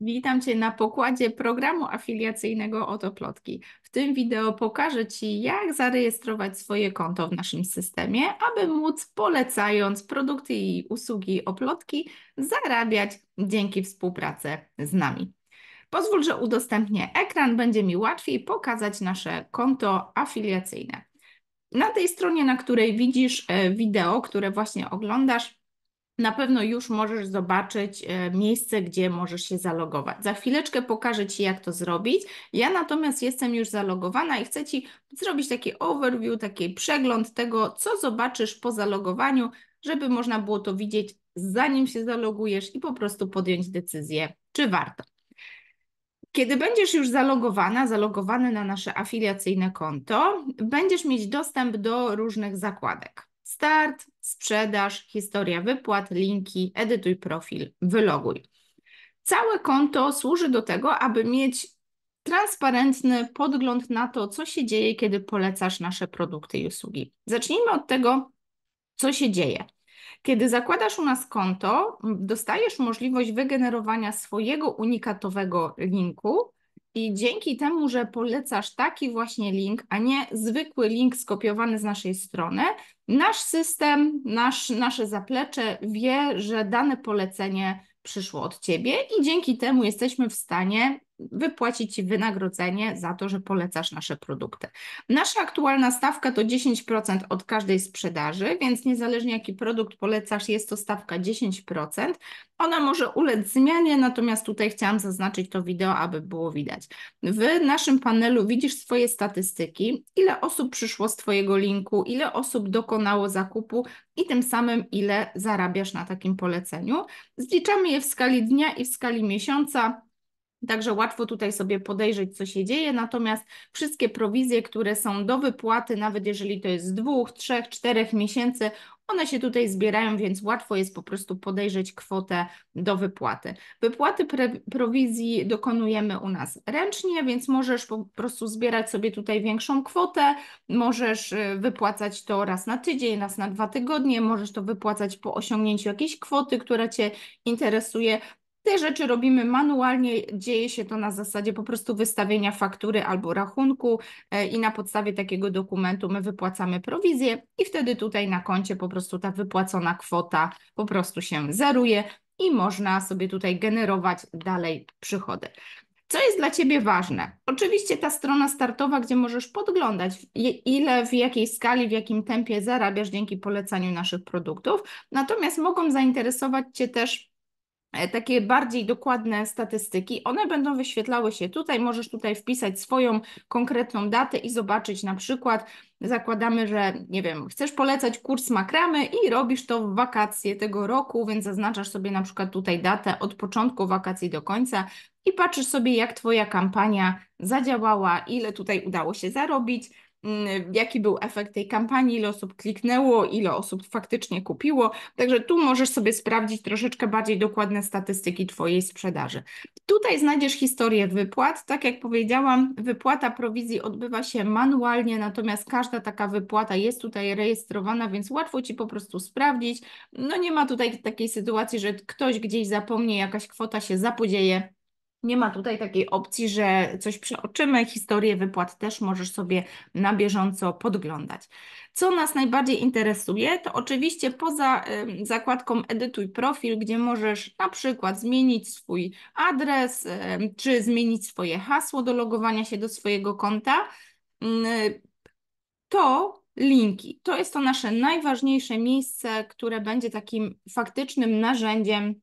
Witam Cię na pokładzie programu afiliacyjnego Otoplotki. W tym wideo pokażę Ci, jak zarejestrować swoje konto w naszym systemie, aby móc polecając produkty i usługi Oplotki zarabiać dzięki współpracy z nami. Pozwól, że udostępnię ekran, będzie mi łatwiej pokazać nasze konto afiliacyjne. Na tej stronie, na której widzisz e, wideo, które właśnie oglądasz, na pewno już możesz zobaczyć e, miejsce, gdzie możesz się zalogować. Za chwileczkę pokażę Ci, jak to zrobić. Ja natomiast jestem już zalogowana i chcę Ci zrobić taki overview, taki przegląd tego, co zobaczysz po zalogowaniu, żeby można było to widzieć, zanim się zalogujesz i po prostu podjąć decyzję, czy warto. Kiedy będziesz już zalogowana, zalogowany na nasze afiliacyjne konto, będziesz mieć dostęp do różnych zakładek. Start, sprzedaż, historia wypłat, linki, edytuj profil, wyloguj. Całe konto służy do tego, aby mieć transparentny podgląd na to, co się dzieje, kiedy polecasz nasze produkty i usługi. Zacznijmy od tego, co się dzieje. Kiedy zakładasz u nas konto, dostajesz możliwość wygenerowania swojego unikatowego linku, i dzięki temu, że polecasz taki właśnie link, a nie zwykły link skopiowany z naszej strony, nasz system, nasz, nasze zaplecze wie, że dane polecenie przyszło od ciebie i dzięki temu jesteśmy w stanie wypłacić Ci wynagrodzenie za to, że polecasz nasze produkty. Nasza aktualna stawka to 10% od każdej sprzedaży, więc niezależnie jaki produkt polecasz, jest to stawka 10%. Ona może ulec zmianie, natomiast tutaj chciałam zaznaczyć to wideo, aby było widać. W naszym panelu widzisz swoje statystyki, ile osób przyszło z Twojego linku, ile osób dokonało zakupu i tym samym ile zarabiasz na takim poleceniu. Zliczamy je w skali dnia i w skali miesiąca Także łatwo tutaj sobie podejrzeć, co się dzieje, natomiast wszystkie prowizje, które są do wypłaty, nawet jeżeli to jest dwóch, trzech, czterech miesięcy, one się tutaj zbierają, więc łatwo jest po prostu podejrzeć kwotę do wypłaty. Wypłaty prowizji dokonujemy u nas ręcznie, więc możesz po prostu zbierać sobie tutaj większą kwotę, możesz y, wypłacać to raz na tydzień, raz na dwa tygodnie, możesz to wypłacać po osiągnięciu jakiejś kwoty, która Cię interesuje. Te rzeczy robimy manualnie, dzieje się to na zasadzie po prostu wystawienia faktury albo rachunku e, i na podstawie takiego dokumentu my wypłacamy prowizję i wtedy tutaj na koncie po prostu ta wypłacona kwota po prostu się zeruje i można sobie tutaj generować dalej przychody. Co jest dla Ciebie ważne? Oczywiście ta strona startowa, gdzie możesz podglądać, ile, w jakiej skali, w jakim tempie zarabiasz dzięki polecaniu naszych produktów. Natomiast mogą zainteresować Cię też E, takie bardziej dokładne statystyki. One będą wyświetlały się tutaj. Możesz tutaj wpisać swoją konkretną datę i zobaczyć na przykład, zakładamy, że nie wiem, chcesz polecać kurs makramy i robisz to w wakacje tego roku, więc zaznaczasz sobie na przykład tutaj datę od początku wakacji do końca i patrzysz sobie, jak Twoja kampania zadziałała, ile tutaj udało się zarobić Mm, jaki był efekt tej kampanii, ile osób kliknęło, ile osób faktycznie kupiło. Także tu możesz sobie sprawdzić troszeczkę bardziej dokładne statystyki Twojej sprzedaży. Tutaj znajdziesz historię wypłat. Tak jak powiedziałam, wypłata prowizji odbywa się manualnie, natomiast każda taka wypłata jest tutaj rejestrowana, więc łatwo Ci po prostu sprawdzić. No nie ma tutaj takiej sytuacji, że ktoś gdzieś zapomni, jakaś kwota się zapodzieje nie ma tutaj takiej opcji, że coś przeoczymy. Historię wypłat też możesz sobie na bieżąco podglądać. Co nas najbardziej interesuje, to oczywiście poza zakładką Edytuj profil, gdzie możesz na przykład zmienić swój adres czy zmienić swoje hasło do logowania się do swojego konta, mm, to linki. To jest to nasze najważniejsze miejsce, które będzie takim faktycznym narzędziem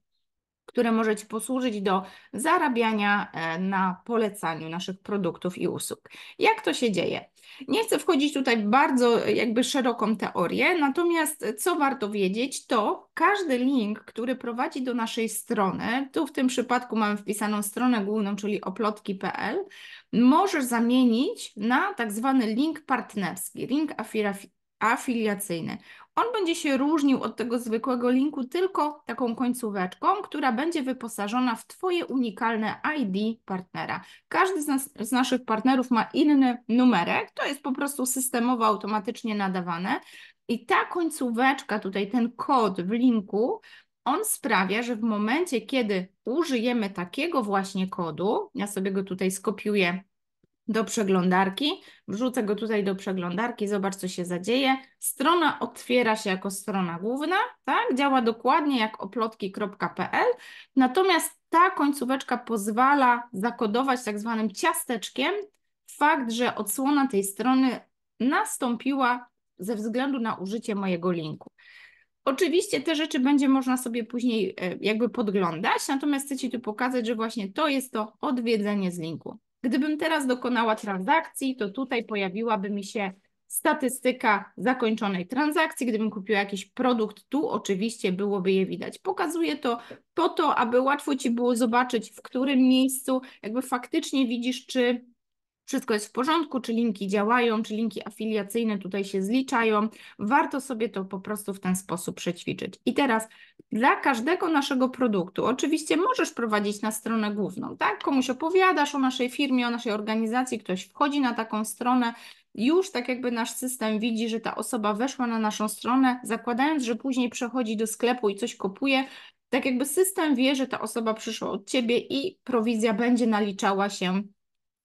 które może Ci posłużyć do zarabiania e, na polecaniu naszych produktów i usług. Jak to się dzieje? Nie chcę wchodzić tutaj bardzo jakby szeroką teorię, natomiast co warto wiedzieć, to każdy link, który prowadzi do naszej strony, tu w tym przypadku mamy wpisaną stronę główną, czyli oplotki.pl, możesz zamienić na tak zwany link partnerski, link afiliacyjny. On będzie się różnił od tego zwykłego linku tylko taką końcóweczką, która będzie wyposażona w Twoje unikalne ID partnera. Każdy z, nas, z, naszych partnerów ma inny numerek, to jest po prostu systemowo automatycznie nadawane. I ta końcóweczka, tutaj ten kod w linku, on sprawia, że w momencie, kiedy użyjemy takiego właśnie kodu, ja sobie go tutaj skopiuję do przeglądarki. Wrzucę go tutaj do przeglądarki, zobacz co się zadzieje. Strona otwiera się jako strona główna, tak? działa dokładnie jak oplotki.pl, natomiast ta końcóweczka pozwala zakodować tak zwanym ciasteczkiem fakt, że odsłona tej strony nastąpiła ze względu na użycie mojego linku. Oczywiście te rzeczy będzie można sobie później e, jakby podglądać, natomiast chcę Ci tu pokazać, że właśnie to jest to odwiedzenie z linku. Gdybym teraz dokonała transakcji, to tutaj pojawiłaby mi się statystyka zakończonej transakcji. Gdybym kupiła jakiś produkt, tu oczywiście byłoby je widać. Pokazuję to po to, aby łatwo Ci było zobaczyć, w którym miejscu jakby faktycznie widzisz, czy wszystko jest w porządku, czy linki działają, czy linki afiliacyjne tutaj się zliczają. Warto sobie to po prostu w ten sposób przećwiczyć. I teraz dla każdego naszego produktu, oczywiście możesz prowadzić na stronę główną, tak? Komuś opowiadasz o naszej firmie, o naszej organizacji, ktoś wchodzi na taką stronę, już tak jakby nasz system widzi, że ta osoba weszła na naszą stronę, zakładając, że później przechodzi do sklepu i coś kupuje, tak jakby system wie, że ta osoba przyszła od ciebie i prowizja będzie naliczała się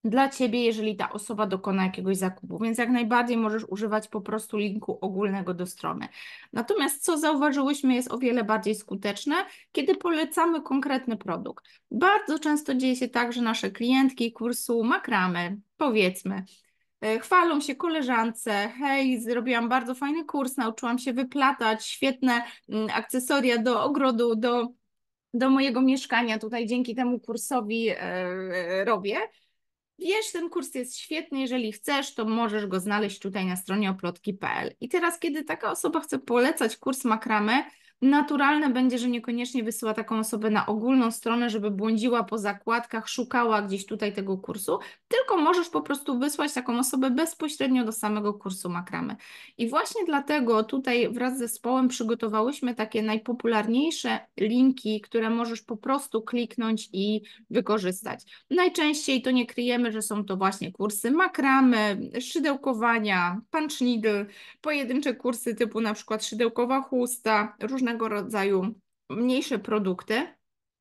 dla ciebie, jeżeli ta osoba dokona jakiegoś zakupu, więc jak najbardziej możesz używać po prostu linku ogólnego do strony. Natomiast co zauważyłyśmy, jest o wiele bardziej skuteczne, kiedy polecamy konkretny produkt. Bardzo często dzieje się tak, że nasze klientki kursu makramy, powiedzmy, e, chwalą się koleżance, hej, zrobiłam bardzo fajny kurs, nauczyłam się wyplatać, świetne mm, akcesoria do ogrodu, do, do mojego mieszkania, tutaj dzięki temu kursowi e, e, robię wiesz, ten kurs jest świetny, jeżeli chcesz, to możesz go znaleźć tutaj na stronie oplotki.pl. I teraz, kiedy taka osoba chce polecać kurs makramy, naturalne będzie, że niekoniecznie wysyła taką osobę na ogólną stronę, żeby błądziła po zakładkach, szukała gdzieś tutaj tego kursu, tylko możesz po prostu wysłać taką osobę bezpośrednio do samego kursu makramy. I właśnie dlatego tutaj wraz z zespołem przygotowałyśmy takie najpopularniejsze linki, które możesz po prostu kliknąć i wykorzystać. Najczęściej to nie kryjemy, że są to właśnie kursy makramy, szydełkowania, punch needle, pojedyncze kursy typu na przykład szydełkowa chusta, różne różnego rodzaju mniejsze produkty.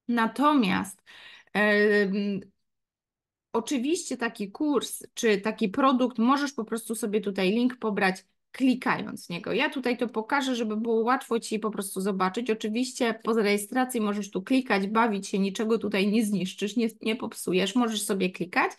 Natomiast yy, oczywiście taki kurs czy taki produkt możesz po prostu sobie tutaj link pobrać klikając niego. Ja tutaj to pokażę, żeby było łatwo Ci po prostu zobaczyć. Oczywiście po rejestracji możesz tu klikać, bawić się, niczego tutaj nie zniszczysz, nie, nie popsujesz, możesz sobie klikać.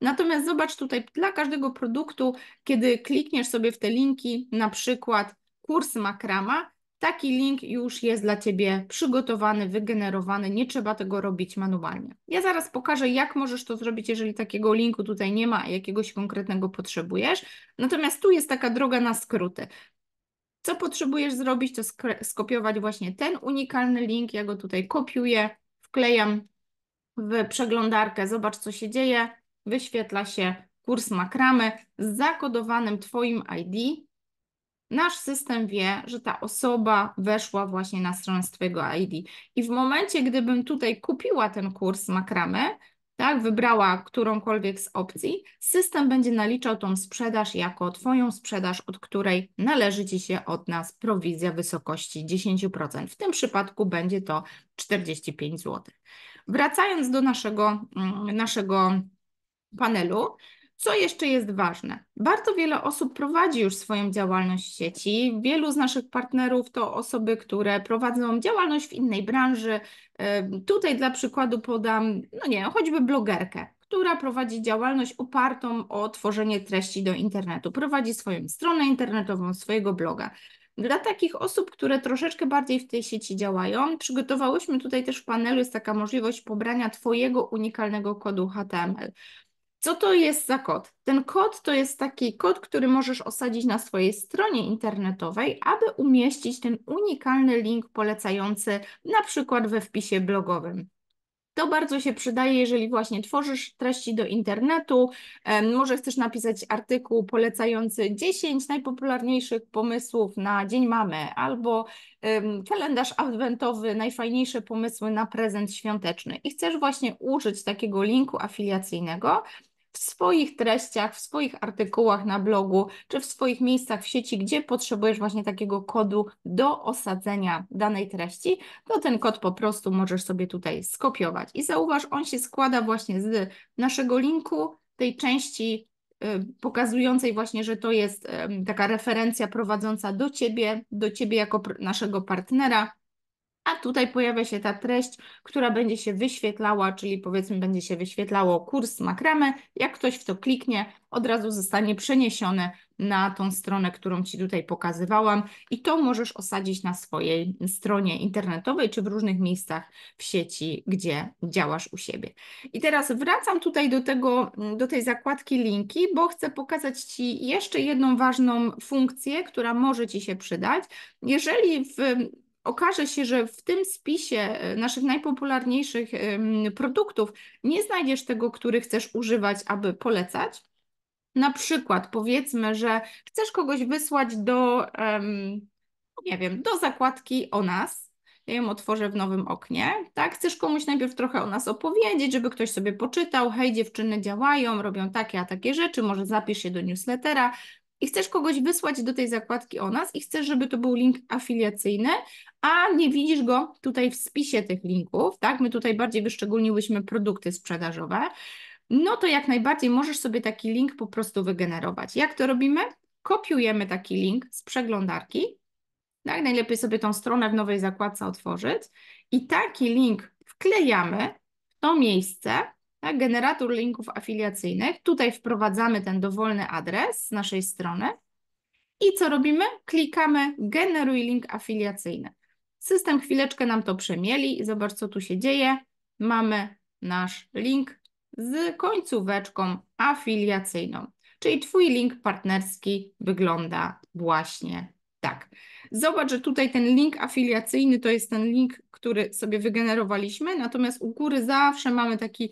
Natomiast zobacz tutaj dla każdego produktu, kiedy klikniesz sobie w te linki, na przykład kurs makrama, Taki link już jest dla Ciebie przygotowany, wygenerowany, nie trzeba tego robić manualnie. Ja zaraz pokażę, jak możesz to zrobić, jeżeli takiego linku tutaj nie ma, jakiegoś konkretnego potrzebujesz. Natomiast tu jest taka droga na skróty. Co potrzebujesz zrobić, to skopiować właśnie ten unikalny link. Ja go tutaj kopiuję, wklejam w przeglądarkę, zobacz co się dzieje, wyświetla się kurs makramy z zakodowanym Twoim ID, nasz system wie, że ta osoba weszła właśnie na stronę swojego ID. I w momencie, gdybym tutaj kupiła ten kurs makramy, tak, wybrała którąkolwiek z opcji, system będzie naliczał tą sprzedaż jako Twoją sprzedaż, od której należy Ci się od nas prowizja wysokości 10%. W tym przypadku będzie to 45 zł. Wracając do naszego, mm, naszego panelu, co jeszcze jest ważne? Bardzo wiele osób prowadzi już swoją działalność w sieci. Wielu z naszych partnerów to osoby, które prowadzą działalność w innej branży. Tutaj dla przykładu podam, no nie, choćby blogerkę, która prowadzi działalność opartą o tworzenie treści do internetu. Prowadzi swoją stronę internetową, swojego bloga. Dla takich osób, które troszeczkę bardziej w tej sieci działają, przygotowałyśmy tutaj też w panelu jest taka możliwość pobrania Twojego unikalnego kodu HTML. Co to jest za kod? Ten kod to jest taki kod, który możesz osadzić na swojej stronie internetowej, aby umieścić ten unikalny link polecający, na przykład we wpisie blogowym. To bardzo się przydaje, jeżeli właśnie tworzysz treści do internetu. Może chcesz napisać artykuł polecający 10 najpopularniejszych pomysłów na Dzień Mamy albo kalendarz adwentowy, najfajniejsze pomysły na prezent świąteczny i chcesz właśnie użyć takiego linku afiliacyjnego, w swoich treściach, w swoich artykułach na blogu, czy w swoich miejscach w sieci, gdzie potrzebujesz właśnie takiego kodu do osadzenia danej treści, to ten kod po prostu możesz sobie tutaj skopiować. I zauważ, on się składa właśnie z naszego linku, tej części pokazującej właśnie, że to jest taka referencja prowadząca do Ciebie, do Ciebie jako naszego partnera, a tutaj pojawia się ta treść, która będzie się wyświetlała, czyli powiedzmy będzie się wyświetlało kurs makramy. Jak ktoś w to kliknie, od razu zostanie przeniesiony na tą stronę, którą Ci tutaj pokazywałam i to możesz osadzić na swojej stronie internetowej czy w różnych miejscach w sieci, gdzie działasz u siebie. I teraz wracam tutaj do, tego, do tej zakładki linki, bo chcę pokazać Ci jeszcze jedną ważną funkcję, która może Ci się przydać. Jeżeli w okaże się, że w tym spisie e, naszych najpopularniejszych produktów nie znajdziesz tego, który chcesz używać, aby polecać. Na przykład, powiedzmy, że chcesz kogoś wysłać do, nie wiem, do zakładki o nas. Ja ją otworzę w nowym oknie, tak? Chcesz komuś najpierw trochę o nas opowiedzieć, żeby ktoś sobie poczytał, hej, dziewczyny działają, robią takie, a takie rzeczy, może zapisz się do newslettera, i chcesz kogoś wysłać do tej zakładki o nas i chcesz, żeby to był link afiliacyjny, a nie widzisz go tutaj w spisie tych linków, tak? My tutaj bardziej wyszczególniłyśmy produkty sprzedażowe. No to jak najbardziej możesz sobie taki link po prostu wygenerować. Jak to robimy? Kopiujemy taki link z przeglądarki, tak? Najlepiej sobie tą stronę w nowej zakładce otworzyć i taki link wklejamy w to miejsce, tak, generator linków afiliacyjnych. Tutaj wprowadzamy ten dowolny adres z naszej strony i co robimy? Klikamy generuj link afiliacyjny. System chwileczkę nam to przemieli i zobacz co tu się dzieje. Mamy nasz link z końcóweczką afiliacyjną, czyli Twój link partnerski wygląda właśnie tak. Zobacz, że tutaj ten link afiliacyjny to jest ten link, który sobie wygenerowaliśmy, natomiast u góry zawsze mamy taki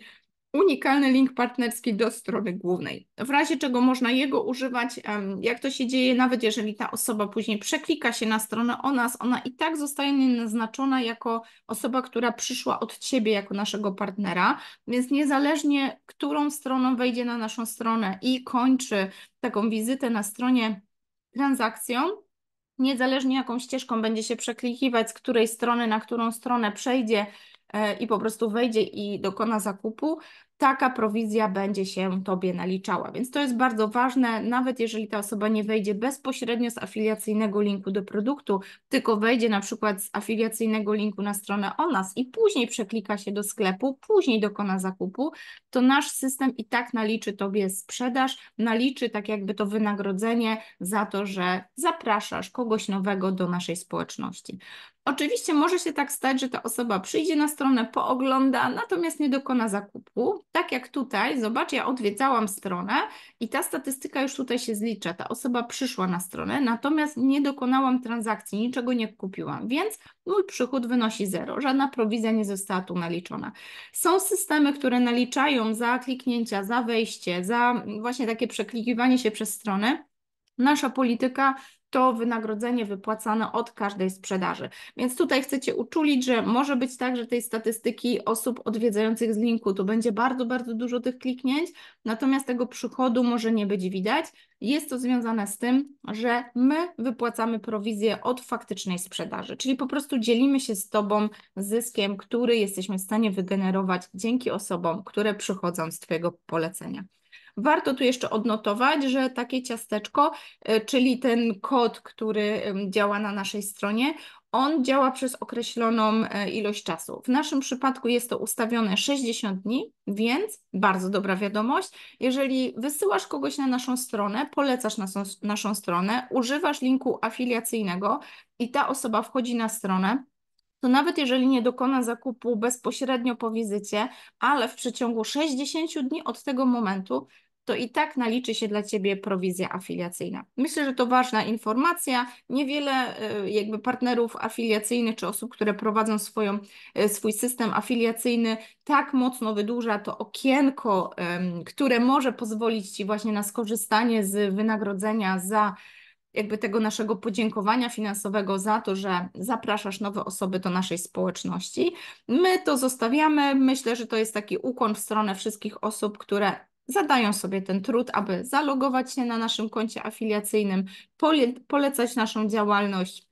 unikalny link partnerski do strony głównej. W razie czego można jego używać, jak to się dzieje, nawet jeżeli ta osoba później przeklika się na stronę o nas, ona i tak zostaje naznaczona jako osoba, która przyszła od Ciebie jako naszego partnera, więc niezależnie którą stroną wejdzie na naszą stronę i kończy taką wizytę na stronie transakcją, niezależnie jaką ścieżką będzie się przeklikiwać, z której strony na którą stronę przejdzie, E, i po prostu wejdzie i dokona zakupu, taka prowizja będzie się Tobie naliczała. Więc to jest bardzo ważne, nawet jeżeli ta osoba nie wejdzie bezpośrednio z afiliacyjnego linku do produktu, tylko wejdzie na przykład z afiliacyjnego linku na stronę o nas i później przeklika się do sklepu, później dokona zakupu, to nasz system i tak naliczy Tobie sprzedaż, naliczy tak jakby to wynagrodzenie za to, że zapraszasz kogoś nowego do naszej społeczności. Oczywiście może się tak stać, że ta osoba przyjdzie na stronę, poogląda, natomiast nie dokona zakupu, tak jak tutaj, zobacz, ja odwiedzałam stronę i ta statystyka już tutaj się zlicza. Ta osoba przyszła na stronę, natomiast nie dokonałam transakcji, niczego nie kupiłam, więc mój przychód wynosi zero. Żadna prowizja nie została tu naliczona. Są systemy, które naliczają za kliknięcia, za wejście, za właśnie takie przeklikiwanie się przez stronę. Nasza polityka to wynagrodzenie wypłacane od każdej sprzedaży. Więc tutaj chcecie uczulić, że może być tak, że tej statystyki osób odwiedzających z linku tu będzie bardzo, bardzo dużo tych kliknięć, natomiast tego przychodu może nie być widać. Jest to związane z tym, że my wypłacamy prowizję od faktycznej sprzedaży, czyli po prostu dzielimy się z Tobą zyskiem, który jesteśmy w stanie wygenerować dzięki osobom, które przychodzą z Twojego polecenia. Warto tu jeszcze odnotować, że takie ciasteczko, e, czyli ten kod, który działa na naszej stronie, on działa przez określoną e, ilość czasu. W naszym przypadku jest to ustawione 60 dni, więc bardzo dobra wiadomość. Jeżeli wysyłasz kogoś na naszą stronę, polecasz naszą, naszą stronę, używasz linku afiliacyjnego i ta osoba wchodzi na stronę, to nawet jeżeli nie dokona zakupu bezpośrednio po wizycie, ale w przeciągu 60 dni od tego momentu, to i tak naliczy się dla Ciebie prowizja afiliacyjna. Myślę, że to ważna informacja. Niewiele e, jakby partnerów afiliacyjnych czy osób, które prowadzą swoją, e, swój system afiliacyjny, tak mocno wydłuża to okienko, które może pozwolić Ci właśnie na skorzystanie z wynagrodzenia za jakby tego naszego podziękowania finansowego za to, że zapraszasz nowe osoby do naszej społeczności. My to zostawiamy. Myślę, że to jest taki ukłon w stronę wszystkich osób, które zadają sobie ten trud, aby zalogować się na naszym koncie afiliacyjnym, polecać naszą działalność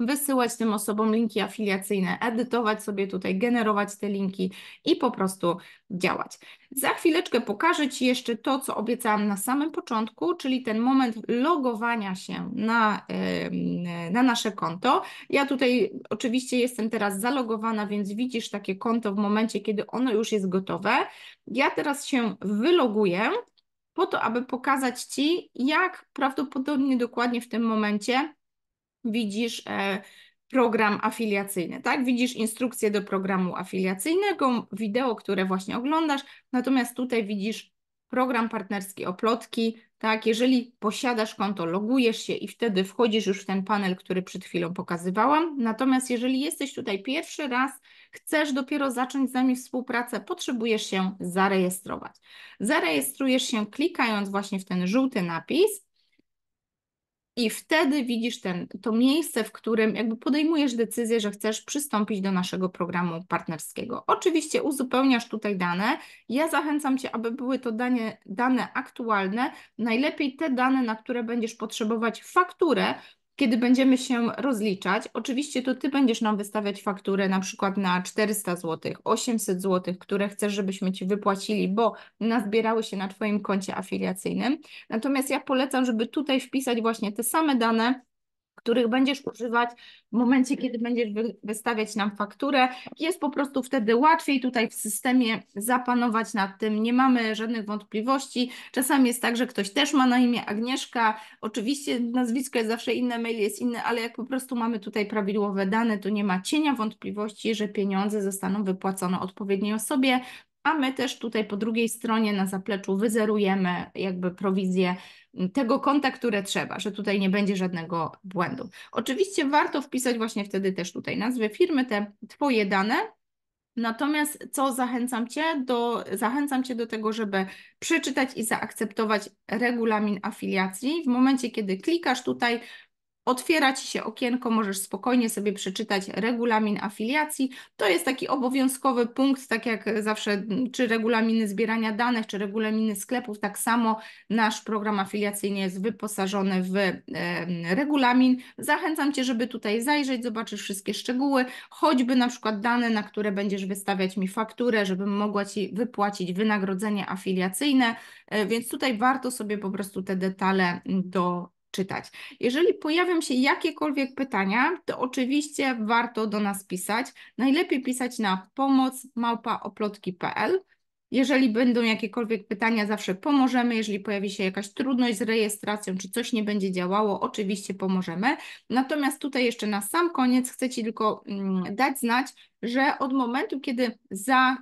wysyłać tym osobom linki afiliacyjne, edytować sobie tutaj, generować te linki i po prostu działać. Za chwileczkę pokażę Ci jeszcze to, co obiecałam na samym początku, czyli ten moment logowania się na, na nasze konto. Ja tutaj oczywiście jestem teraz zalogowana, więc widzisz takie konto w momencie, kiedy ono już jest gotowe. Ja teraz się wyloguję po to, aby pokazać Ci, jak prawdopodobnie dokładnie w tym momencie widzisz e, program afiliacyjny, tak? Widzisz instrukcję do programu afiliacyjnego, wideo, które właśnie oglądasz, natomiast tutaj widzisz program partnerski Oplotki, tak? Jeżeli posiadasz konto, logujesz się i wtedy wchodzisz już w ten panel, który przed chwilą pokazywałam. Natomiast jeżeli jesteś tutaj pierwszy raz, chcesz dopiero zacząć z nami współpracę, potrzebujesz się zarejestrować. Zarejestrujesz się klikając właśnie w ten żółty napis i wtedy widzisz ten, to miejsce, w którym jakby podejmujesz decyzję, że chcesz przystąpić do naszego programu partnerskiego. Oczywiście uzupełniasz tutaj dane. Ja zachęcam Cię, aby były to dane, dane aktualne. Najlepiej te dane, na które będziesz potrzebować fakturę, kiedy będziemy się rozliczać, oczywiście to Ty będziesz nam wystawiać fakturę na przykład na 400 zł, 800 zł, które chcesz, żebyśmy Ci wypłacili, bo nazbierały się na Twoim koncie afiliacyjnym. Natomiast ja polecam, żeby tutaj wpisać właśnie te same dane, których będziesz używać w momencie, kiedy będziesz wystawiać nam fakturę. Jest po prostu wtedy łatwiej tutaj w systemie zapanować nad tym. Nie mamy żadnych wątpliwości. Czasami jest tak, że ktoś też ma na imię Agnieszka. Oczywiście nazwisko jest zawsze inne, mail jest inny, ale jak po prostu mamy tutaj prawidłowe dane, to nie ma cienia wątpliwości, że pieniądze zostaną wypłacone odpowiedniej osobie. A my też tutaj po drugiej stronie na zapleczu wyzerujemy jakby prowizję tego konta, które trzeba, że tutaj nie będzie żadnego błędu. Oczywiście warto wpisać właśnie wtedy też tutaj nazwę firmy, te Twoje dane, Natomiast co zachęcam Cię do, zachęcam Cię do tego, żeby przeczytać i zaakceptować regulamin afiliacji. W momencie, kiedy klikasz tutaj, Otwiera ci się okienko, możesz spokojnie sobie przeczytać regulamin afiliacji. To jest taki obowiązkowy punkt, tak jak zawsze, czy regulaminy zbierania danych, czy regulaminy sklepów, tak samo nasz program afiliacyjny jest wyposażony w e, regulamin. Zachęcam cię, żeby tutaj zajrzeć, zobaczysz wszystkie szczegóły, choćby na przykład dane, na które będziesz wystawiać mi fakturę, żebym mogła ci wypłacić wynagrodzenie afiliacyjne. E, więc tutaj warto sobie po prostu te detale do czytać. Jeżeli pojawią się jakiekolwiek pytania, to oczywiście warto do nas pisać. Najlepiej pisać na pomocmałpaoplotki.pl. Jeżeli będą jakiekolwiek pytania, zawsze pomożemy. Jeżeli pojawi się jakaś trudność z rejestracją, czy coś nie będzie działało, oczywiście pomożemy. Natomiast tutaj jeszcze na sam koniec chcę Ci tylko mm, dać znać, że od momentu, kiedy za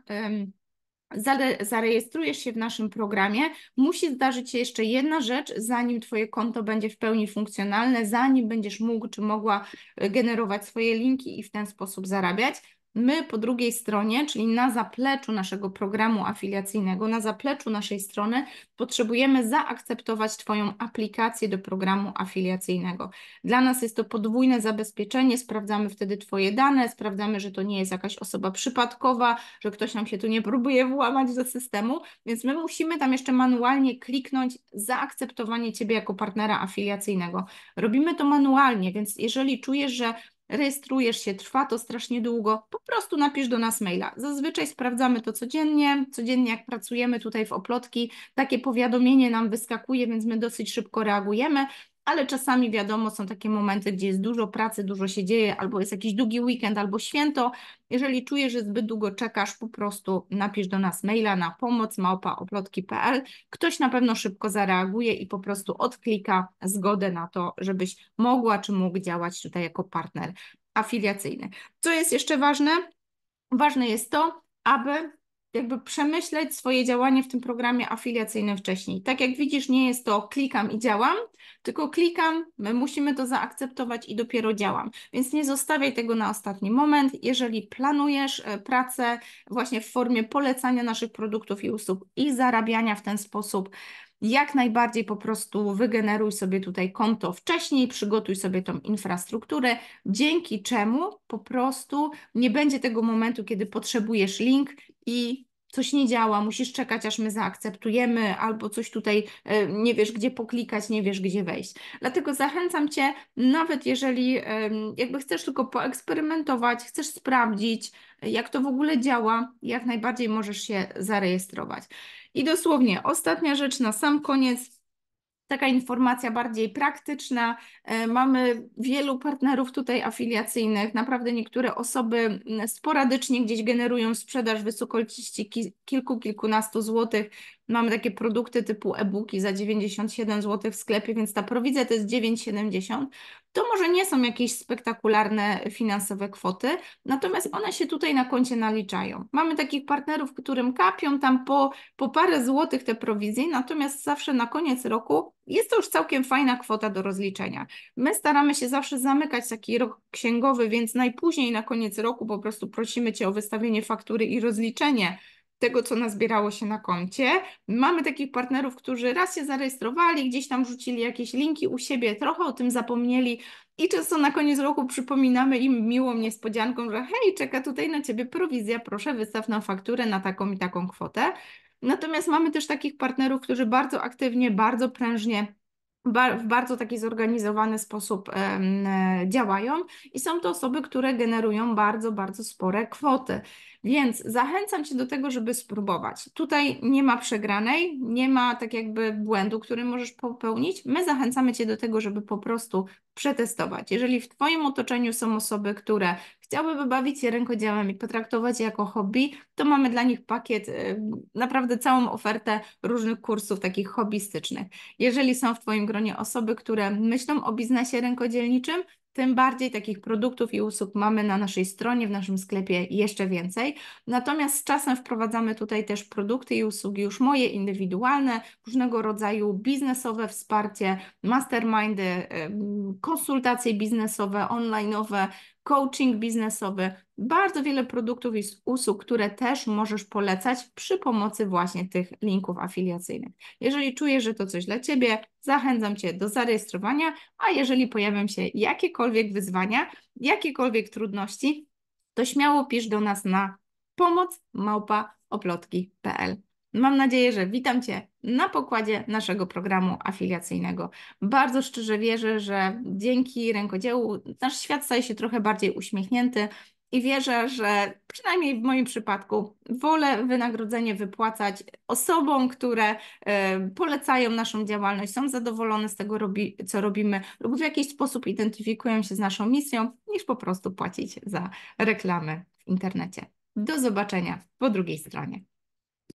zarejestrujesz się w naszym programie, musi zdarzyć się jeszcze jedna rzecz, zanim Twoje konto będzie w pełni funkcjonalne, zanim będziesz mógł czy mogła y, generować swoje linki i w ten sposób zarabiać my po drugiej stronie, czyli na zapleczu naszego programu afiliacyjnego, na zapleczu naszej strony, potrzebujemy zaakceptować Twoją aplikację do programu afiliacyjnego. Dla nas jest to podwójne zabezpieczenie, sprawdzamy wtedy Twoje dane, sprawdzamy, że to nie jest jakaś osoba przypadkowa, że ktoś nam się tu nie próbuje włamać do systemu, więc my musimy tam jeszcze manualnie kliknąć zaakceptowanie Ciebie jako partnera afiliacyjnego. Robimy to manualnie, więc jeżeli czujesz, że rejestrujesz się, trwa to strasznie długo, po prostu napisz do nas maila. Zazwyczaj sprawdzamy to codziennie, codziennie jak pracujemy tutaj w Oplotki, takie powiadomienie nam wyskakuje, więc my dosyć szybko reagujemy ale czasami wiadomo, są takie momenty, gdzie jest dużo pracy, dużo się dzieje, albo jest jakiś długi weekend, albo święto. Jeżeli czujesz, że zbyt długo czekasz, po prostu napisz do nas maila na pomoc małpaoplotki.pl. Ktoś na pewno szybko zareaguje i po prostu odklika zgodę na to, żebyś mogła czy mógł działać tutaj jako partner afiliacyjny. Co jest jeszcze ważne? Ważne jest to, aby jakby przemyśleć swoje działanie w tym programie afiliacyjnym wcześniej. Tak jak widzisz, nie jest to klikam i działam, tylko klikam, my musimy to zaakceptować i dopiero działam. Więc nie zostawiaj tego na ostatni moment. Jeżeli planujesz e, pracę właśnie w formie polecania naszych produktów i usług i zarabiania w ten sposób, jak najbardziej po prostu wygeneruj sobie tutaj konto wcześniej, przygotuj sobie tą infrastrukturę, dzięki czemu po prostu nie będzie tego momentu, kiedy potrzebujesz link i coś nie działa, musisz czekać, aż my zaakceptujemy, albo coś tutaj e, nie wiesz, gdzie poklikać, nie wiesz, gdzie wejść. Dlatego zachęcam Cię, nawet jeżeli jakby chcesz tylko poeksperymentować, chcesz sprawdzić, e, jak to w ogóle działa, jak najbardziej możesz się zarejestrować. I dosłownie, ostatnia rzecz na sam koniec taka informacja bardziej praktyczna. E, mamy wielu partnerów tutaj afiliacyjnych, naprawdę niektóre osoby mm, sporadycznie gdzieś generują sprzedaż w wysokości kilku, kilkunastu złotych, mamy takie produkty typu e-booki za 97 zł w sklepie, więc ta prowizja to jest 9,70. To może nie są jakieś spektakularne finansowe kwoty, natomiast one się tutaj na koncie naliczają. Mamy takich partnerów, którym kapią tam po, po parę złotych te prowizje, natomiast zawsze na koniec roku jest to już całkiem fajna kwota do rozliczenia. My staramy się zawsze zamykać taki rok księgowy, więc najpóźniej na koniec roku po prostu prosimy Cię o wystawienie faktury i rozliczenie tego, co nazbierało się na koncie. Mamy takich partnerów, którzy raz się zarejestrowali, gdzieś tam rzucili jakieś linki u siebie, trochę o tym zapomnieli i często na koniec roku przypominamy im miłą niespodzianką, że hej, czeka tutaj na Ciebie prowizja, proszę wystaw nam fakturę na taką i taką kwotę. Natomiast mamy też takich partnerów, którzy bardzo aktywnie, bardzo prężnie w bardzo taki zorganizowany sposób e, działają i są to osoby, które generują bardzo, bardzo spore kwoty. Więc zachęcam Cię do tego, żeby spróbować. Tutaj nie ma przegranej, nie ma tak jakby błędu, który możesz popełnić. My zachęcamy Cię do tego, żeby po prostu przetestować. Jeżeli w Twoim otoczeniu są osoby, które chciałyby bawić się rękodziełem i potraktować je jako hobby, to mamy dla nich pakiet, y, naprawdę całą ofertę różnych kursów takich hobbystycznych. Jeżeli są w Twoim gronie osoby, które myślą o biznesie rękodzielniczym, tym bardziej takich produktów i usług mamy na naszej stronie, w naszym sklepie jeszcze więcej. Natomiast z czasem wprowadzamy tutaj też produkty i usługi już moje indywidualne, różnego rodzaju biznesowe wsparcie, mastermindy, konsultacje biznesowe, onlineowe, coaching biznesowy bardzo wiele produktów i usług, które też możesz polecać przy pomocy właśnie tych linków afiliacyjnych. Jeżeli czujesz, że to coś dla Ciebie, zachęcam Cię do zarejestrowania, a jeżeli pojawią się jakiekolwiek wyzwania, jakiekolwiek trudności, to śmiało pisz do nas na pomoc małpaoplotki.pl. Mam nadzieję, że witam Cię na pokładzie naszego programu afiliacyjnego. Bardzo szczerze wierzę, że dzięki rękodziełu nasz świat staje się trochę bardziej uśmiechnięty, i wierzę, że przynajmniej w moim przypadku wolę wynagrodzenie wypłacać osobom, które e, polecają naszą działalność, są zadowolone z tego, co robimy, lub w jakiś sposób identyfikują się z naszą misją, niż po prostu płacić za reklamy w internecie. Do zobaczenia po drugiej stronie.